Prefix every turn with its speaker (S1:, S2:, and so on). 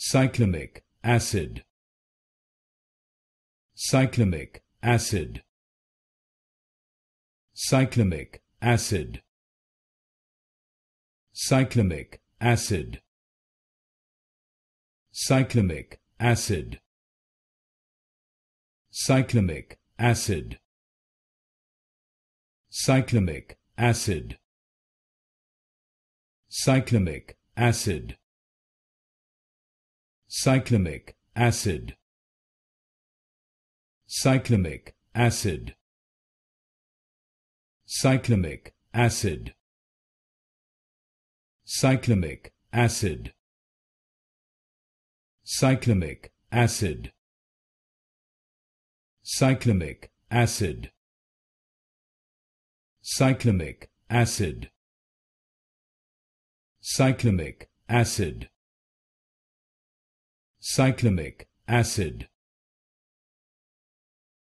S1: Cyclamic acid Cyclamic acid Cyclamic acid Cyclamic acid Cyclamic acid Cyclamic acid Cyclamic acid Cyclamic acid Cyclamic acid Cyclamic acid Cyclamic acid Cyclamic acid Cyclamic acid Cyclamic acid Cyclamic acid Cyclamic acid cyclamic acid